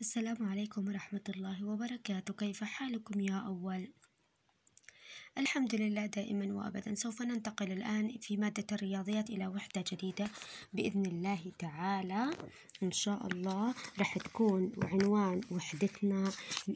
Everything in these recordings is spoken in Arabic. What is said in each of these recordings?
السلام عليكم ورحمة الله وبركاته كيف حالكم يا أول؟ الحمد لله دائما وأبدا سوف ننتقل الآن في مادة الرياضيات إلى وحدة جديدة بإذن الله تعالى إن شاء الله راح تكون عنوان وحدتنا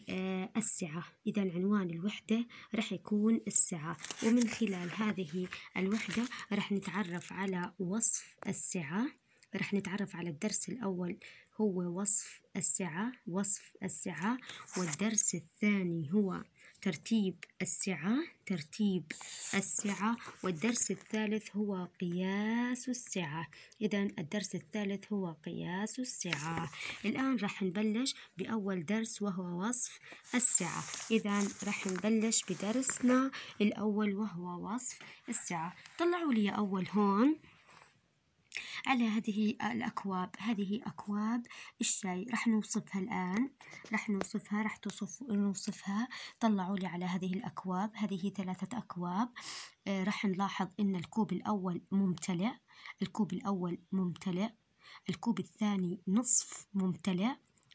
آه، السعة إذا عنوان الوحدة راح يكون السعة ومن خلال هذه الوحدة راح نتعرف على وصف السعة راح نتعرف على الدرس الأول هو وصف السعة وصف السعة والدرس الثاني هو ترتيب السعة ترتيب السعة والدرس الثالث هو قياس السعة إذا الدرس الثالث هو قياس السعة الآن راح نبلش بأول درس وهو وصف السعة إذا راح نبلش بدرسنا الأول وهو وصف السعة طلعوا لي أول هون على هذه الأكواب هذه أكواب الشاي رح نوصفها الآن رح نوصفها رح توصف نوصفها طلعوا لي على هذه الأكواب هذه ثلاثة أكواب آه رح نلاحظ أن الكوب الأول ممتلئ الكوب الأول ممتلئ الكوب الثاني نصف ممتلئ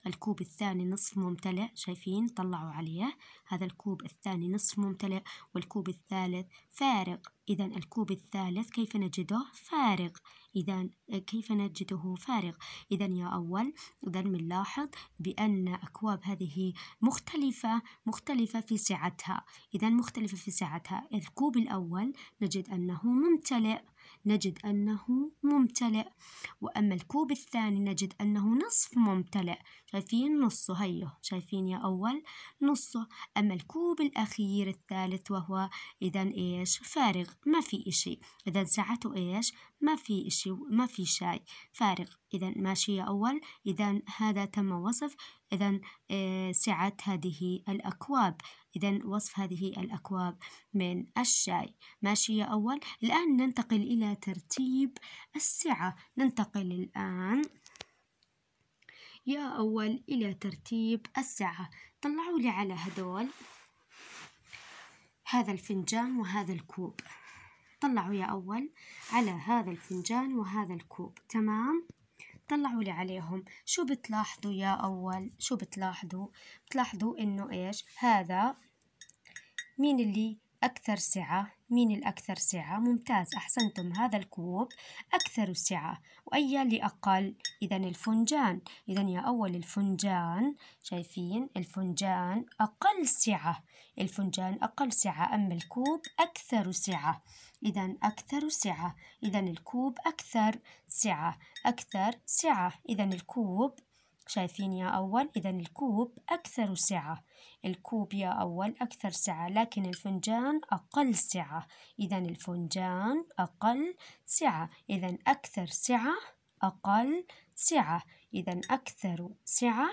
الكوب الثاني نصف ممتلئ شايفين طلعوا عليه هذا الكوب الثاني نصف ممتلئ والكوب الثالث فارغ إذا الكوب الثالث كيف نجده فارغ إذا كيف نجده فارغ إذا يا أول إذا بنلاحظ بأن أكواب هذه مختلفة مختلفة في سعتها إذا مختلفة في سعتها الكوب الأول نجد أنه ممتلئ نجد أنه ممتلئ وأما الكوب الثاني نجد أنه نصف ممتلئ شايفين نصه هيه شايفين يا أول نصه أما الكوب الأخير الثالث وهو إذا إيش فارغ ما في إشي إذا ساعته إيش ما في إشي ما في شاي فارغ إذا ماشية أول إذا هذا تم وصف إذا آه، سعة هذه الأكواب إذا وصف هذه الأكواب من الشاي ماشية أول الآن ننتقل إلى ترتيب السعة ننتقل الآن يا أول إلى ترتيب السعة طلعوا لي على هدول هذا الفنجان وهذا الكوب طلعوا يا أول على هذا الفنجان وهذا الكوب تمام طلعوا لي عليهم شو بتلاحظوا يا أول شو بتلاحظوا بتلاحظوا إنه إيش هذا مين اللي أكثر سعة مين الأكثر سعة ممتاز أحسنتم هذا الكوب أكثر سعة وأي اللي أقل إذا الفنجان إذا يا أول الفنجان شايفين الفنجان أقل سعة الفنجان أقل سعة أما الكوب أكثر سعة إذا أكثر سعة إذا الكوب أكثر سعة أكثر سعة إذا الكوب شايفين يا أول إذا الكوب أكثر سعة الكوب يا أول أكثر سعة لكن الفنجان أقل سعة إذا الفنجان أقل سعة إذا أكثر سعة أقل سعة إذا أكثر سعة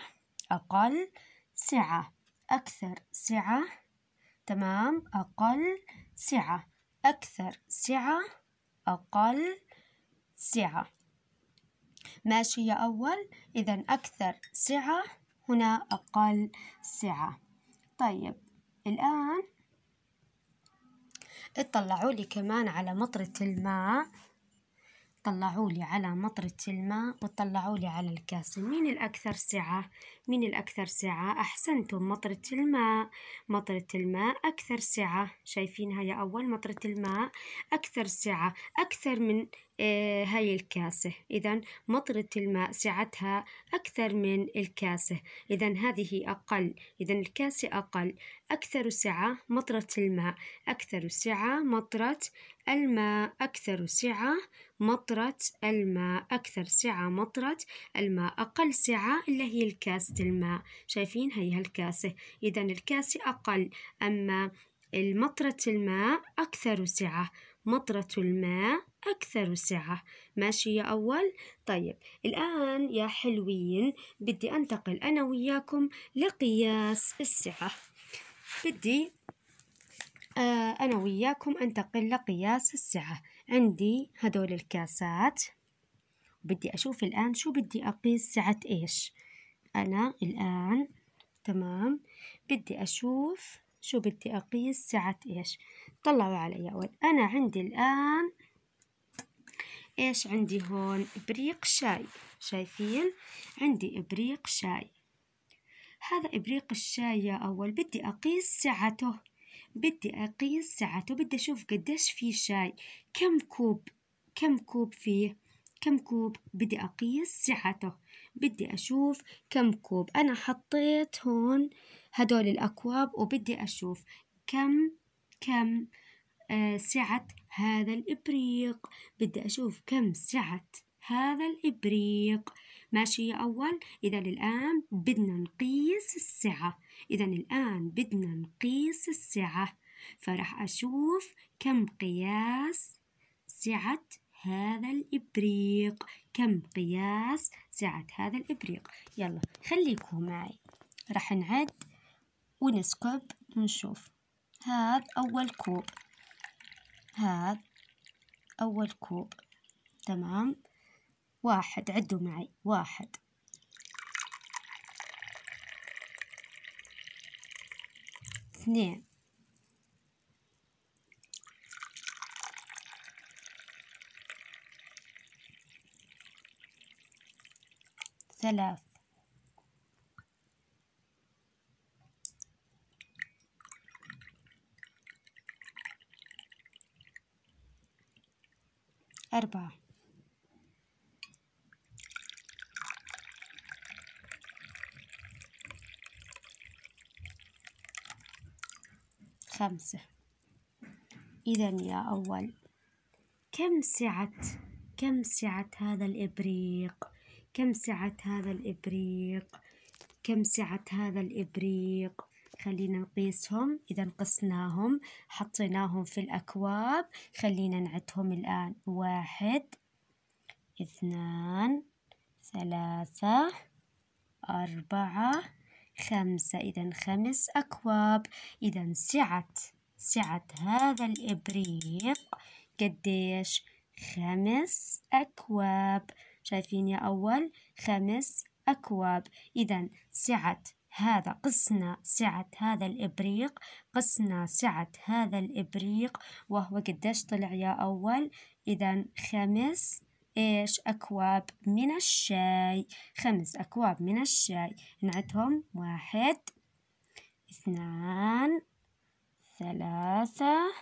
أقل سعة أكثر سعة تمام أقل سعة أكثر سعة أقل سعة ماشي يا أول إذا أكثر سعة هنا أقل سعة طيب الآن اطلعوا لي كمان على مطرة الماء طلعوا لي على مطرة الماء وطلعوا لي على الكاس مين الأكثر سعة؟ مين الأكثر سعة؟ أحسنتم مطرة الماء مطرة الماء أكثر سعة شايفينها يا أول مطرة الماء أكثر سعة أكثر من آه هاي الكاسة إذا مطرة الماء سعتها أكثر من الكاسة إذا هذه أقل إذا الكاسة أقل أكثر سعة مطرة الماء أكثر سعة مطرة الماء أكثر سعة مطرة الماء أكثر سعة مطرة الماء أقل سعة اللي هي الكاسة الماء شايفين هي الكاسة إذا الكاسة أقل أما المطرة الماء أكثر سعة مطرة الماء أكثر سعة ماشي يا أول؟ طيب الآن يا حلوين بدي أنتقل أنا وياكم لقياس السعة بدي آه، أنا وياكم أنتقل لقياس السعة عندي هدول الكاسات بدي أشوف الآن شو بدي أقيس سعة إيش أنا الآن تمام بدي أشوف شو بدي أقيس سعة إيش طلعوا علي أول أنا عندي الآن إيش عندي هون إبريق شاي شايفين عندي إبريق شاي هذا إبريق الشاي يا أول بدي أقيس سعته بدي أقيس سعته بدي أشوف قديش فيه شاي كم كوب كم كوب فيه كم كوب بدي أقيس سعته بدي أشوف كم كوب أنا حطيت هون هدول الأكواب وبدي أشوف كم كم آه سعة هذا الإبريق بدي أشوف كم سعة هذا الإبريق ماشي يا أول إذا الآن بدنا نقيس السعة إذا الآن بدنا نقيس السعة فراح أشوف كم قياس سعة هذا الإبريق كم قياس سعة هذا الإبريق يلا خليكوا معي راح نعد ونسكب ونشوف هذا أول كوب هذا أول كوب تمام واحد عدوا معي واحد اثنين ثلاث أربعة خمسة إذا يا أول كم سعة كم سعة هذا الإبريق كم سعة هذا الإبريق كم سعة هذا الإبريق خلينا نقيسهم إذا قسناهم حطيناهم في الأكواب خلينا نعدهم الآن واحد اثنان ثلاثة أربعة خمسة إذا خمس أكواب إذا سعة سعة هذا الإبريق قديش خمس أكواب شايفين يا أول خمس أكواب إذا سعة هذا قسنا سعة هذا الإبريق قسنا سعة هذا الإبريق وهو قديش طلع يا أول إذا خمس إيش أكواب من الشاي خمس أكواب من الشاي نعدهم واحد اثنان ثلاثة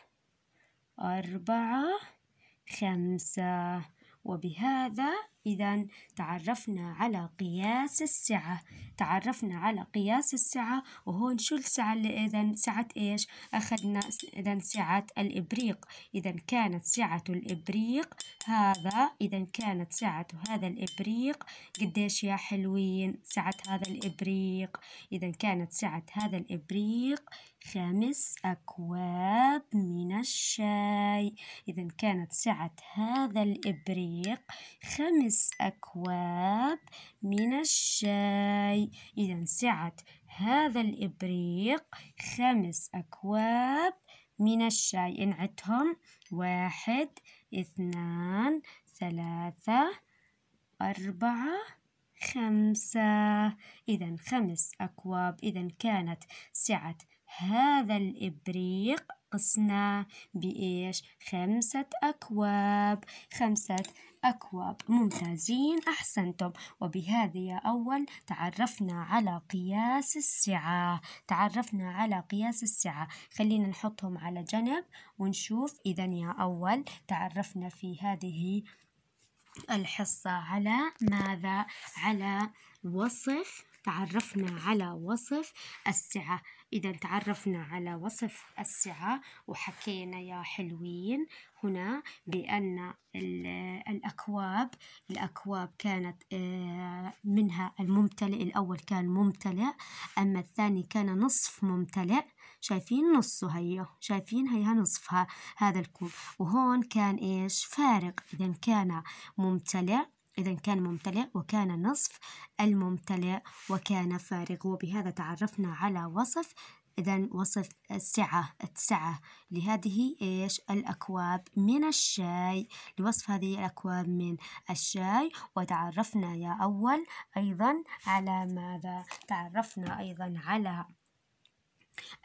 أربعة خمسة وبهذا إذا تعرفنا على قياس السعة تعرفنا على قياس السعة وهون شو السعة اللي إذا سعة إيش أخذنا إذا سعة الإبريق إذا كانت سعة الإبريق هذا إذا كانت سعة هذا الإبريق قديش يا حلوين سعة هذا الإبريق إذا كانت سعة هذا الإبريق خمس أكواب من الشاي إذا كانت سعة هذا الإبريق خمس أكواب من الشاي إذا سعة هذا الإبريق خمس أكواب من الشاي انعتهم واحد اثنان ثلاثة أربعة خمسة إذا خمس أكواب إذا كانت سعة هذا الإبريق قسناه بإيش؟ خمسة أكواب خمسة أكواب ممتازين أحسنتم وبهذا يا أول تعرفنا على قياس السعة تعرفنا على قياس السعة خلينا نحطهم على جنب ونشوف إذا يا أول تعرفنا في هذه الحصة على ماذا؟ على وصف تعرفنا على وصف السعة إذا تعرفنا على وصف السعة وحكينا يا حلوين هنا بأن الأكواب الأكواب كانت آه، منها الممتلئ الأول كان ممتلئ أما الثاني كان نصف ممتلئ شايفين نصه هي شايفين هيها نصفها هذا الكوب وهون كان إيش فارق إذا كان ممتلئ إذا كان ممتلئ وكان نصف الممتلئ وكان فارغ وبهذا تعرفنا على وصف إذا وصف السعة السعة لهذه إيش الأكواب من الشاي لوصف هذه الأكواب من الشاي وتعرفنا يا أول أيضا على ماذا تعرفنا أيضا على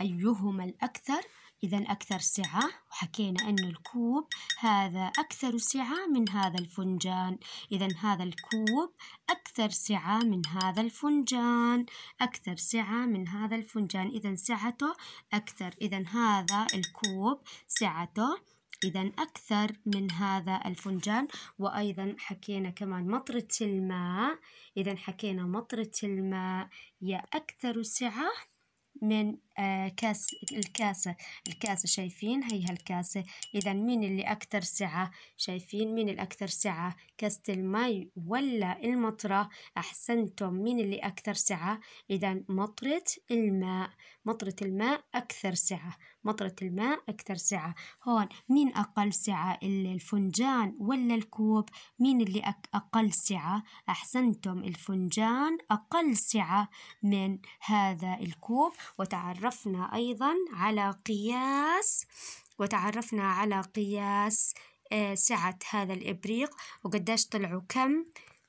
أيهما الأكثر إذا أكثر سعة وحكينا أنه الكوب هذا أكثر سعة من هذا الفنجان إذا هذا الكوب أكثر سعة من هذا الفنجان أكثر سعة من هذا الفنجان إذا سعته أكثر إذا هذا الكوب سعته إذا أكثر من هذا الفنجان وأيضا حكينا كمان مطرة الماء إذا حكينا مطرة الماء هي أكثر سعة من آه، كاس الكاسة الكاسة شايفين هي هالكاسة إذا مين اللي أكثر سعة شايفين مين الأكثر سعة كاسة المي ولا المطرة أحسنتم مين اللي أكثر سعة إذا مطرة الماء مطرة الماء أكثر سعة مطرة الماء أكثر سعة هون مين أقل سعة الفنجان ولا الكوب مين اللي أقل سعة أحسنتم الفنجان أقل سعة من هذا الكوب وتعرفنا أيضا على قياس وتعرفنا على قياس آه، سعة هذا الإبريق وقداش طلعوا كم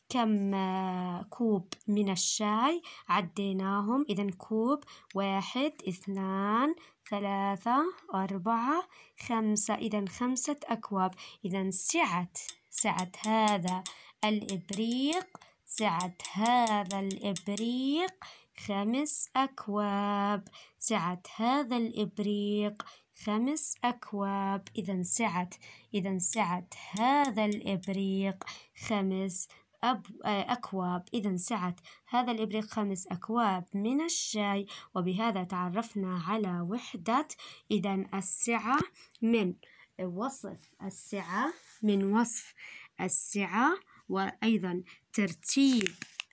كم آه، كوب من الشاي عديناهم إذا كوب واحد اثنان ثلاثة أربعة خمسة إذا خمسة أكواب إذا سعة سعة هذا الإبريق سعة هذا الإبريق خمس أكواب سعة هذا الإبريق خمس أكواب إذا سعة إذا سعة هذا الإبريق خمس أب آه، أكواب إذا سعة هذا الإبريق خمس أكواب من الشاي وبهذا تعرفنا على وحدة إذا السعة من وصف السعة من وصف السعة وأيضا ترتيب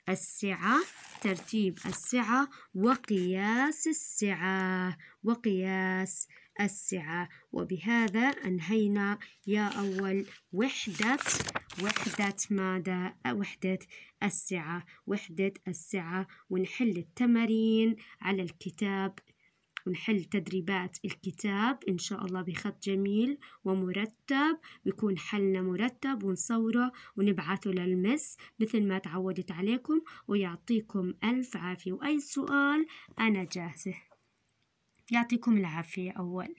السعة ترتيب السعة وقياس السعة وقياس السعة وبهذا أنهينا يا أول وحدة وحدة ماذا وحدة السعة وحدة السعة ونحل التمارين على الكتاب ونحل تدريبات الكتاب إن شاء الله بخط جميل ومرتب ويكون حلنا مرتب ونصوره ونبعثه للمس مثل ما تعودت عليكم ويعطيكم ألف عافية وأي سؤال أنا جاهزة يعطيكم العافية أول